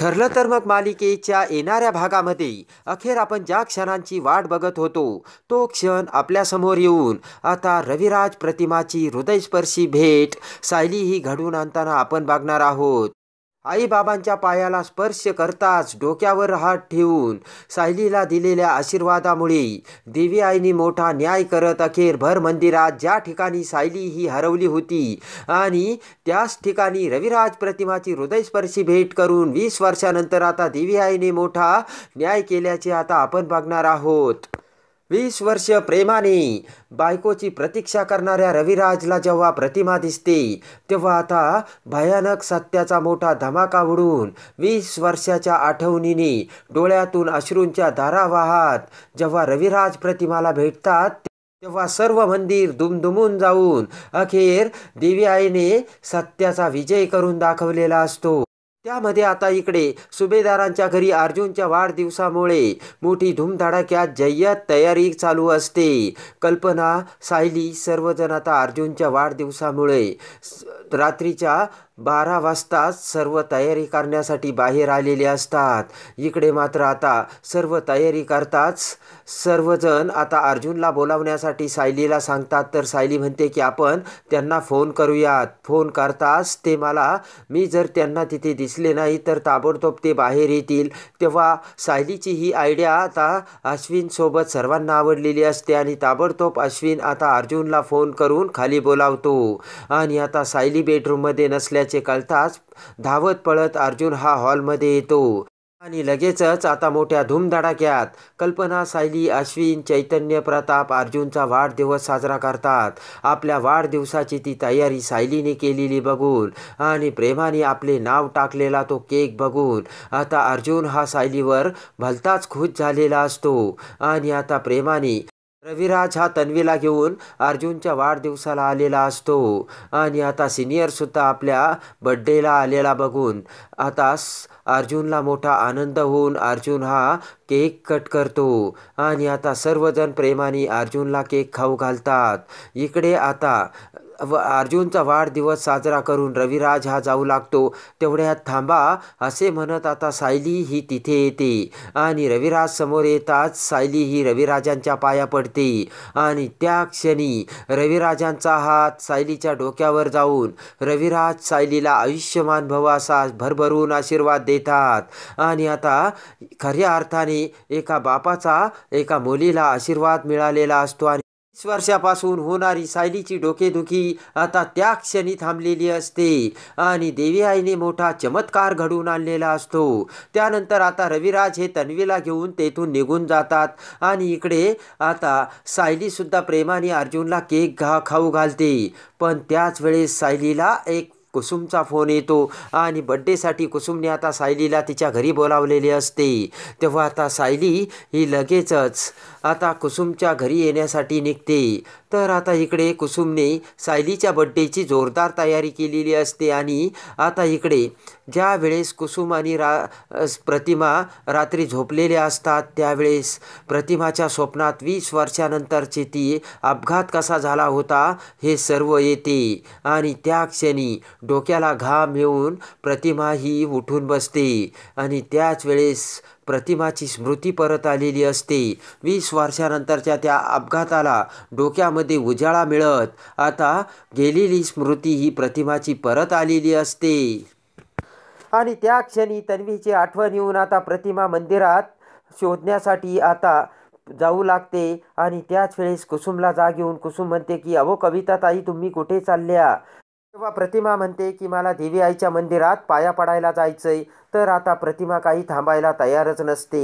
ठरलं तर मग मालिकेच्या येणाऱ्या भागामध्ये अखेर आपण ज्या क्षणांची वाट बघत होतो तो क्षण आपल्यासमोर येऊन आता रविराज प्रतिमाची हृदयस्पर्शी भेट सायली ही घडवून आणताना आपण बघणार आहोत आईबाबांच्या पायाला स्पर्श करताच डोक्यावर हात ठेवून सायलीला दिलेल्या आशीर्वादामुळे देवी आईने मोठा न्याय करत अखेर भर मंदिरात ज्या ठिकाणी सायली ही हरवली होती आणि त्याच ठिकाणी रविराज प्रतिमाची हृदयस्पर्शी भेट करून वीस वर्षानंतर आता देवी आईने मोठा न्याय केल्याचे आता आपण बघणार आहोत वीस वर्ष प्रेमाने बायकोची प्रतीक्षा करणाऱ्या रविराजला जेव्हा प्रतिमा दिसते तेव्हा आता भयानक सत्याचा मोठा धमाका उडून वीस वर्षाच्या आठवणीने डोळ्यातून अश्रूंच्या धारा वाहत जेव्हा रविराज प्रतिमाला भेटतात तेव्हा सर्व मंदिर दुमदुमून जाऊन अखेर देवी आईने सत्याचा विजय करून दाखवलेला असतो त्यामध्ये आता इकडे सुभेदारांच्या घरी अर्जुनच्या वाढदिवसामुळे मोठी धूमधडाक्यात जय्यत तयारी चालू असते कल्पना सायली सर्वजण आता अर्जुनच्या वाढदिवसामुळे रात्रीच्या बारा वाजताच सर्व तयारी करण्यासाठी बाहेर आलेले असतात इकडे मात्र आता सर्व तयारी करताच सर्वजण आता अर्जुनला बोलावण्यासाठी सायलीला सांगतात तर सायली म्हणते की आपण त्यांना फोन करूयात फोन करताच ते मला मी जर त्यांना तिथे दिसले नाही तर ताबडतोब ते बाहेर येतील तेव्हा सायलीची ही आयडिया आता अश्विनसोबत सर्वांना आवडलेली असते आणि ताबडतोब अश्विन आता अर्जुनला फोन करून खाली बोलावतो आणि आता सायली बेडरूममध्ये नसल्या असल्याचे कळताच धावत पळत अर्जुन हा हॉलमध्ये येतो आणि लगेचच आता मोठ्या धूमधडाक्यात कल्पना सायली अश्विन चैतन्य प्रताप अर्जुनचा वाढदिवस साजरा करतात आपल्या वाढदिवसाची ती तयारी सायलीने केलेली बघून आणि प्रेमाने आपले नाव टाकलेला तो केक बघून आता अर्जुन हा सायलीवर भलताच खुश झालेला असतो आणि आता प्रेमाने रविराज हा तन्वीला घेऊन अर्जुनच्या वाढदिवसाला आलेला असतो आणि आता सिनियरसुद्धा आपल्या बड्डेला आलेला बघून आता अर्जुनला मोठा आनंद होऊन अर्जुन हा केक कट करतो आणि आता सर्वजण प्रेमाने अर्जुनला केक खाऊ घालतात इकडे आता व अर्जुनचा वाढदिवस साजरा करून रविराज हा जाऊ लागतो तेवढ्यात थांबा असे म्हणत आता सायली ही तिथे येते आणि रविराज समोर येताच सायली ही रविराजांच्या पाया पडते आणि त्या क्षणी रविराजांचा हात सायलीच्या डोक्यावर जाऊन रविराज सायलीला आयुष्यमान भव असा भरभरून आशीर्वाद देतात आणि आता खऱ्या अर्थाने एका बापाचा एका मुलीला आशीर्वाद मिळालेला असतो आणि वर्षापासून होणारी सायलीची डोकेदुखी आता त्या क्षणी थांबलेली असते आणि देवी आईने मोठा चमत्कार घडवून आणलेला असतो त्यानंतर आता रविराज हे तन्वीला घेऊन तेथून निघून जातात आणि इकडे आता सायलीसुद्धा प्रेमाने अर्जुनला केक घा खाऊ घालते पण त्याच वेळेस सायलीला एक कुसुमचा फोन येतो आणि बड्डेसाठी कुसुमने आता सायलीला तिच्या घरी बोलावलेले असते तेव्हा आता सायली ही लगेचच आता कुसुमच्या घरी येण्यासाठी निघते तर आता इकडे कुसुमने सायलीच्या बड्डेची जोरदार तयारी केलेली असते आणि आता इकडे ज्या वेळेस कुसुम आणि रा प्रतिमा रात्री झोपलेल्या असतात त्यावेळेस प्रतिमाच्या स्वप्नात वीस वर्षानंतरची ती अपघात कसा झाला होता हे सर्व येते आणि त्या क्षणी डोक्याला घाम येऊन प्रतिमा ही उठून बसते आणि त्याच वेळेस प्रतिमाची स्मृती परत आलेली असते वीस वर्षानंतरच्या त्या अपघाताला डोक्यामध्ये उजाळा मिळत आता गेलेली स्मृती ही प्रतिमाची परत आलेली असते आणि त्या क्षणी तन्वीची आठवण येऊन आता प्रतिमा मंदिरात शोधण्यासाठी आता जाऊ लागते आणि त्याच वेळेस कुसुमला जाग येऊन कुसुम म्हणते की अहो कविता ताई तुम्ही कुठे चालल्या तेव्हा प्रतिमा म्हणते की मला देवी आईच्या मंदिरात पाया पडायला जायचंय तर आता प्रतिमा काही थांबायला तयारच नसते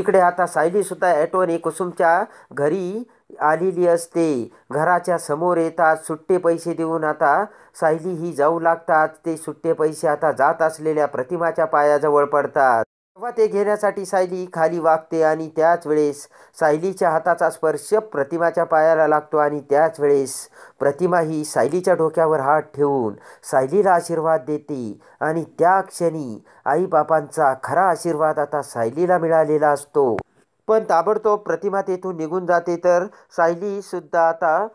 इकडे आता सायलीसुद्धा ॲटोने कुसुमच्या घरी आलेली असते घराच्या समोर येतात सुट्टे पैसे देऊन आता सायली ही जाऊ लागतात ते सुट्टे पैसे आता जात असलेल्या प्रतिमाच्या पायाजवळ पडतात तेव्हा ते घेण्यासाठी सायली खाली वागते आणि त्याच वेळेस सायलीच्या हाताचा स्पर्श प्रतिमाच्या पायाला लागतो आणि त्याच वेळेस प्रतिमा ही सायलीच्या डोक्यावर हात ठेवून सायलीला आशीर्वाद देते आणि त्या क्षणी आईबापांचा खरा आशीर्वाद आता सायलीला मिळालेला असतो पण ताबडतोब प्रतिमा तेथून निघून जाते तर सायलीसुद्धा आता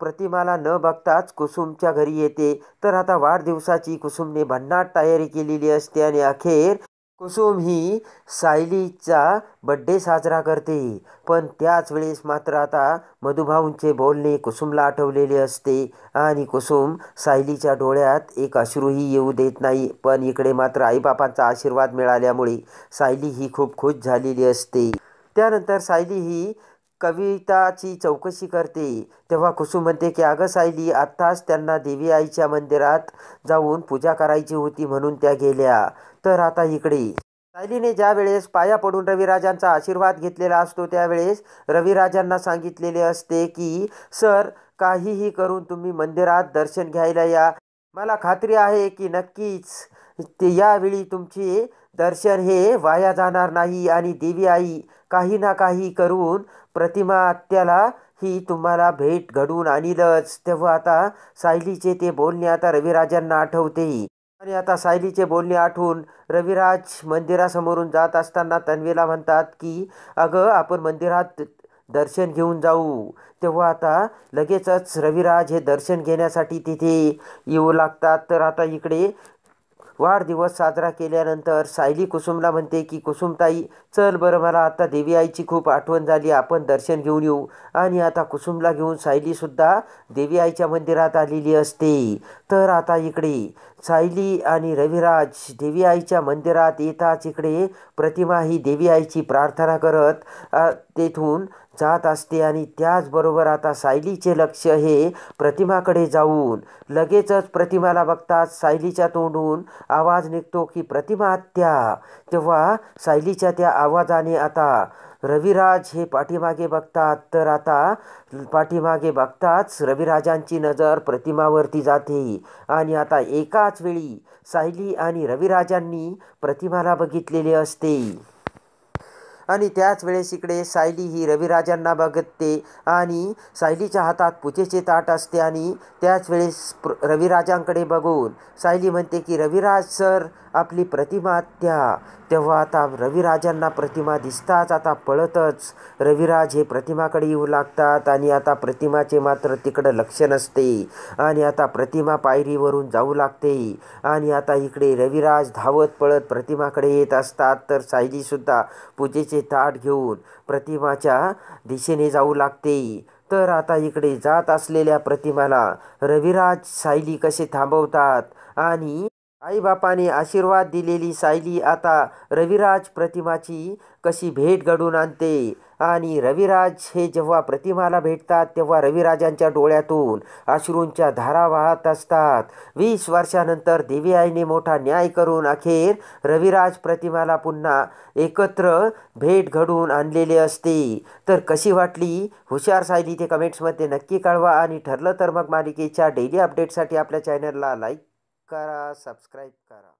प्रतिमाला न बघताच कुसुमच्या घरी येते तर आता वाढदिवसाची कुसुमने भन्नाट तयारी केलेली असते आणि अखेर कुसुम ही सायलीचा बड्डे साजरा करते पण त्याच वेळेस मात्र आता मधुभाऊंचे बोलणे कुसुमला आठवलेले असते आणि कुसुम सायलीच्या डोळ्यात एक अश्रूही येऊ देत नाही पण इकडे मात्र आईबापांचा आशीर्वाद मिळाल्यामुळे सायली ही खूप खुश झालेली असते त्यानंतर सायली ही कविताची चौकशी करते तेव्हा कुसुम म्हणते की अगं सायली आत्ताच त्यांना देवी आईच्या मंदिरात जाऊन पूजा करायची होती म्हणून त्या गेल्या तर आता इकडे सायलीने ज्या वेळेस पाया पडून रविराजांचा आशीर्वाद घेतलेला असतो त्यावेळेस रविराजांना सांगितलेले असते की सर काहीही करून तुम्ही मंदिरात दर्शन घ्यायला या मला खात्री आहे की नक्कीच ते यावेळी तुमची दर्शन हे वाया जाणार नाही आणि देवी आई काही ना काही करून प्रतिमा आत्याला ही तुम्हाला भेट घडून आणीलच तेव्हा आता सायलीचे ते बोलणे आता रविराजांना आठवते आणि आता सायलीचे बोलणे आठवून रविराज मंदिरासमोरून जात असताना तन्वीला म्हणतात की अगं आपण मंदिरात दर्शन घेऊन जाऊ तेव्हा आता लगेचच रविराज हे दर्शन घेण्यासाठी तिथे येऊ लागतात तर आता इकडे वाढदिवस साजरा केल्यानंतर सायली कुसुमला म्हणते की कुसुमताई चल बरं मला आता देवी आईची खूप आठवण झाली आपण दर्शन घेऊन येऊ आणि आता कुसुमला घेऊन सायलीसुद्धा देवी आईच्या मंदिरात आलेली असते तर आता इकडे सायली आणि रविराज देवी आईच्या मंदिरात येताच इकडे प्रतिमा ही देवी आईची प्रार्थना करत तेथून जात असते आणि त्याचबरोबर आता सायलीचे लक्ष हे प्रतिमाकडे जाऊन लगेचच प्रतिमाला बघताच सायलीच्या तोंडून आवाज निघतो की प्रतिमा आत्या तेव्हा सायलीच्या त्या आवाजाने आता रविराज हे पाठीमागे बघतात तर आता पाठीमागे बघताच रविराजांची नजर प्रतिमावरती जाते आणि आता एकाच वेळी सायली आणि रविराजांनी प्रतिमाला बघितलेले असते आणि त्याच वेळेस इकडे सायली ही रविराजांना बघते आणि सायलीच्या हातात पूजेचे ताट असते आणि त्याच वेळेस रविराजांकडे बघून सायली म्हणते की रविराज सर आपली प्रतिमा त्या तेव्हा आता रविराजांना प्रतिमा दिसताच आता पळतच रविराज हे प्रतिमाकडे येऊ लागतात आणि आता प्रतिमाचे मात्र तिकडं लक्ष नसते आणि आता प्रतिमा पायरीवरून जाऊ लागते आणि आता इकडे रविराज धावत पळत प्रतिमाकडे येत असतात तर सायलीसुद्धा पूजेचे थोडेसे ताट घेऊन प्रतिमाच्या दिशेने जाऊ लागते तर आता इकडे जात असलेल्या प्रतिमाला रविराज सायली कसे थांबवतात आणि आईबापाने आशीर्वाद दिलेली सायली आता रविराज प्रतिमाची कशी भेट घडून आणते आणि रविराज हे जेव्हा प्रतिमाला भेटतात तेव्हा रविराजांच्या डोळ्यातून अश्रूंच्या धारा वाहत असतात वीस वर्षानंतर देवी आईने मोठा न्याय करून अखेर रविराज प्रतिमाला पुन्हा एकत्र भेट घडून आणलेले असते तर कशी वाटली हुशार सायली ते कमेंट्समध्ये नक्की कळवा आणि ठरलं तर मग मालिकेच्या डेली अपडेटसाठी आपल्या चॅनलला लाईक करा सबस्क्राईब करा